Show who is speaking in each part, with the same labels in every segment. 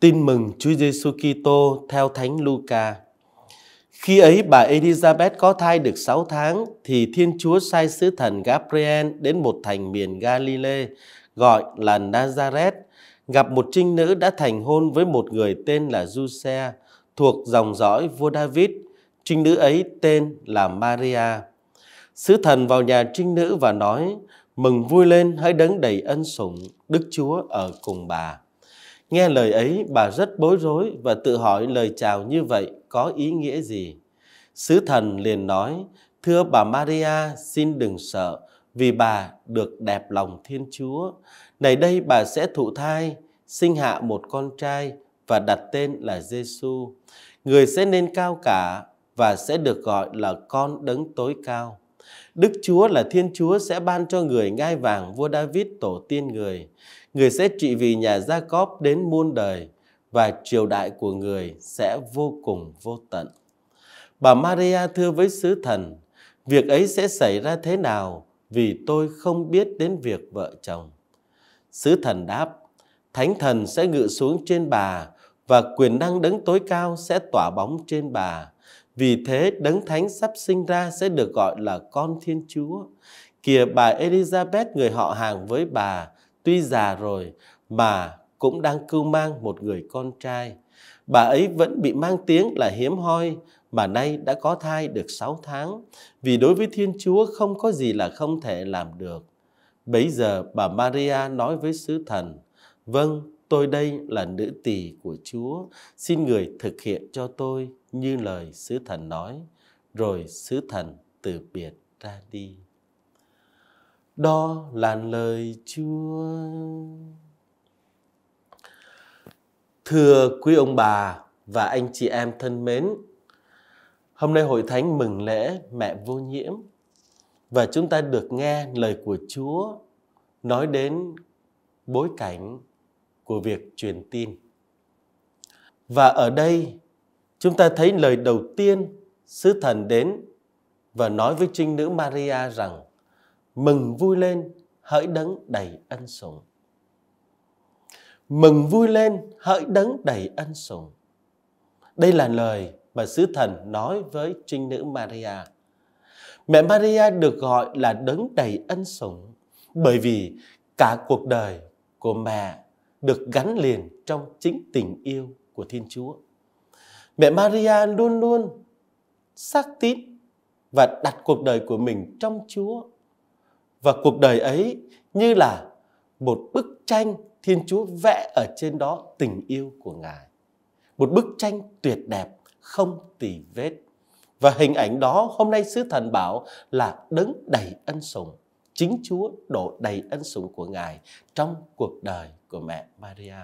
Speaker 1: Tin mừng Chúa Giêsu Kitô theo Thánh Luca. Khi ấy bà Elizabeth có thai được 6 tháng thì Thiên Chúa sai sứ thần Gabriel đến một thành miền Galilee gọi là Nazareth gặp một trinh nữ đã thành hôn với một người tên là Giuse thuộc dòng dõi vua David. Trinh nữ ấy tên là Maria. Sứ thần vào nhà trinh nữ và nói: "Mừng vui lên, hãy đấng đầy ân sủng, Đức Chúa ở cùng bà." Nghe lời ấy, bà rất bối rối và tự hỏi lời chào như vậy có ý nghĩa gì. Sứ thần liền nói, thưa bà Maria, xin đừng sợ, vì bà được đẹp lòng Thiên Chúa. Này đây bà sẽ thụ thai, sinh hạ một con trai và đặt tên là Giêsu. Người sẽ nên cao cả và sẽ được gọi là con đấng tối cao. Đức Chúa là Thiên Chúa sẽ ban cho người ngai vàng vua David tổ tiên người. Người sẽ trị vì nhà Gia Cóp đến muôn đời và triều đại của người sẽ vô cùng vô tận. Bà Maria thưa với sứ thần, việc ấy sẽ xảy ra thế nào vì tôi không biết đến việc vợ chồng. Sứ thần đáp, Thánh thần sẽ ngự xuống trên bà và quyền năng đấng tối cao sẽ tỏa bóng trên bà vì thế đấng thánh sắp sinh ra sẽ được gọi là con Thiên Chúa. Kìa bà Elizabeth người họ hàng với bà, tuy già rồi mà cũng đang cưu mang một người con trai. Bà ấy vẫn bị mang tiếng là hiếm hoi mà nay đã có thai được 6 tháng, vì đối với Thiên Chúa không có gì là không thể làm được. Bấy giờ bà Maria nói với sứ thần, "Vâng, tôi đây là nữ tỳ của Chúa, xin người thực hiện cho tôi như lời sứ thần nói, rồi sứ thần từ biệt ra đi. Đó là lời Chúa. Thưa quý ông bà và anh chị em thân mến, hôm nay hội thánh mừng lễ mẹ vô nhiễm và chúng ta được nghe lời của Chúa nói đến bối cảnh của việc truyền tin. Và ở đây Chúng ta thấy lời đầu tiên sứ thần đến và nói với trinh nữ Maria rằng mừng vui lên hỡi đấng đầy ân sủng. Mừng vui lên hỡi đấng đầy ân sủng. Đây là lời mà sứ thần nói với trinh nữ Maria. Mẹ Maria được gọi là đấng đầy ân sủng bởi vì cả cuộc đời của mẹ được gắn liền trong chính tình yêu của Thiên Chúa. Mẹ Maria luôn luôn xác tín và đặt cuộc đời của mình trong Chúa. Và cuộc đời ấy như là một bức tranh Thiên Chúa vẽ ở trên đó tình yêu của Ngài. Một bức tranh tuyệt đẹp, không tì vết. Và hình ảnh đó hôm nay Sứ Thần bảo là đấng đầy ân sủng. Chính Chúa đổ đầy ân sủng của Ngài trong cuộc đời của mẹ Maria.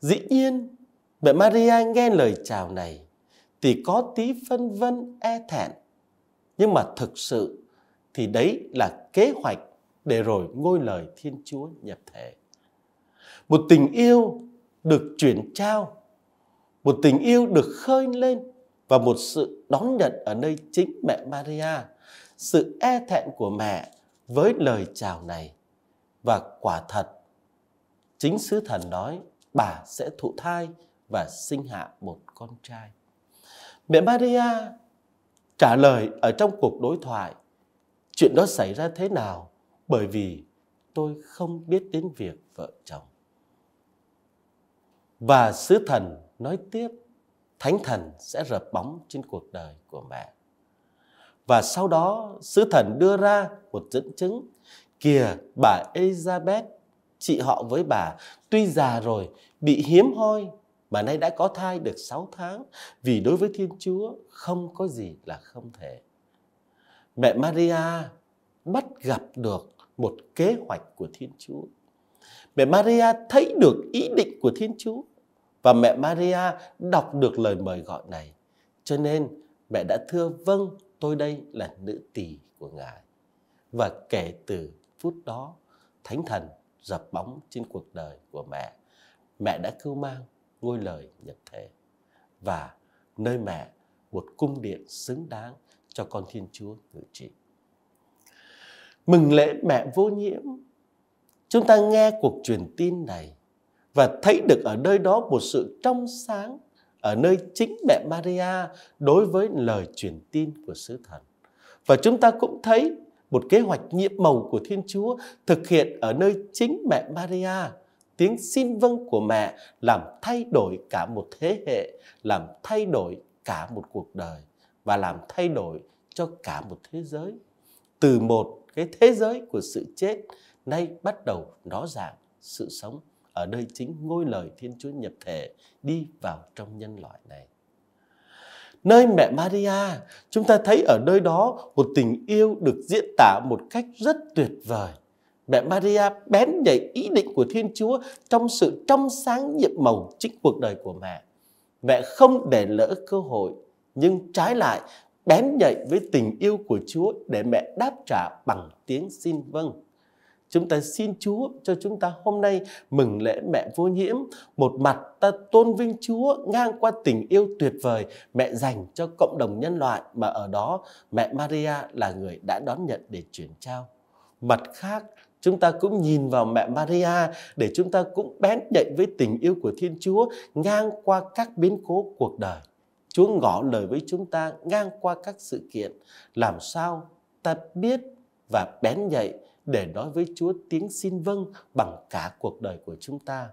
Speaker 1: Dĩ nhiên Mẹ Maria nghe lời chào này thì có tí phân vân e thẹn. Nhưng mà thực sự thì đấy là kế hoạch để rồi ngôi lời Thiên Chúa nhập thể. Một tình yêu được chuyển trao, một tình yêu được khơi lên và một sự đón nhận ở nơi chính mẹ Maria, sự e thẹn của mẹ với lời chào này. Và quả thật, chính sứ thần nói bà sẽ thụ thai và sinh hạ một con trai. Mẹ Maria trả lời ở trong cuộc đối thoại chuyện đó xảy ra thế nào bởi vì tôi không biết đến việc vợ chồng. Và sứ thần nói tiếp, thánh thần sẽ rập bóng trên cuộc đời của mẹ. Và sau đó sứ thần đưa ra một dẫn chứng Kìa bà Elizabeth, chị họ với bà Tuy già rồi, bị hiếm hoi mà nay đã có thai được 6 tháng vì đối với Thiên Chúa không có gì là không thể. Mẹ Maria bắt gặp được một kế hoạch của Thiên Chúa. Mẹ Maria thấy được ý định của Thiên Chúa và mẹ Maria đọc được lời mời gọi này. Cho nên mẹ đã thưa vâng tôi đây là nữ tỳ của Ngài. Và kể từ phút đó Thánh Thần dập bóng trên cuộc đời của mẹ. Mẹ đã cưu mang ngôi lời nhập thể và nơi mẹ một cung điện xứng đáng cho con Thiên Chúa ngự trị. Mừng lễ mẹ vô nhiễm, chúng ta nghe cuộc truyền tin này và thấy được ở nơi đó một sự trong sáng ở nơi chính mẹ Maria đối với lời truyền tin của sứ thần. Và chúng ta cũng thấy một kế hoạch nhiệm màu của Thiên Chúa thực hiện ở nơi chính mẹ Maria tiếng xin vâng của mẹ làm thay đổi cả một thế hệ, làm thay đổi cả một cuộc đời và làm thay đổi cho cả một thế giới. Từ một cái thế giới của sự chết nay bắt đầu nó dạng sự sống ở đây chính ngôi lời Thiên Chúa nhập thể đi vào trong nhân loại này. Nơi mẹ Maria, chúng ta thấy ở nơi đó một tình yêu được diễn tả một cách rất tuyệt vời Mẹ Maria bén nhảy ý định của Thiên Chúa trong sự trong sáng nhiệm màu chính cuộc đời của mẹ. Mẹ không để lỡ cơ hội, nhưng trái lại bén nhạy với tình yêu của Chúa để mẹ đáp trả bằng tiếng xin vâng. Chúng ta xin Chúa cho chúng ta hôm nay mừng lễ mẹ vô nhiễm. Một mặt ta tôn vinh Chúa ngang qua tình yêu tuyệt vời mẹ dành cho cộng đồng nhân loại mà ở đó mẹ Maria là người đã đón nhận để chuyển trao. Mặt khác, chúng ta cũng nhìn vào mẹ Maria để chúng ta cũng bén nhạy với tình yêu của Thiên Chúa ngang qua các biến cố cuộc đời. Chúa ngỏ lời với chúng ta ngang qua các sự kiện làm sao ta biết và bén nhạy để nói với Chúa tiếng xin vâng bằng cả cuộc đời của chúng ta.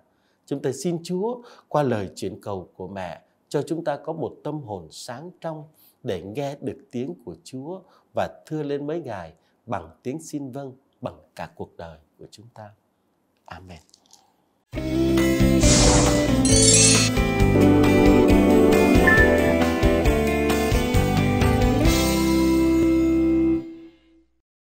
Speaker 1: Chúng ta xin Chúa qua lời chuyển cầu của mẹ cho chúng ta có một tâm hồn sáng trong để nghe được tiếng của Chúa và thưa lên mấy Ngài bằng tiếng xin vâng bằng cả cuộc đời của chúng ta. Amen.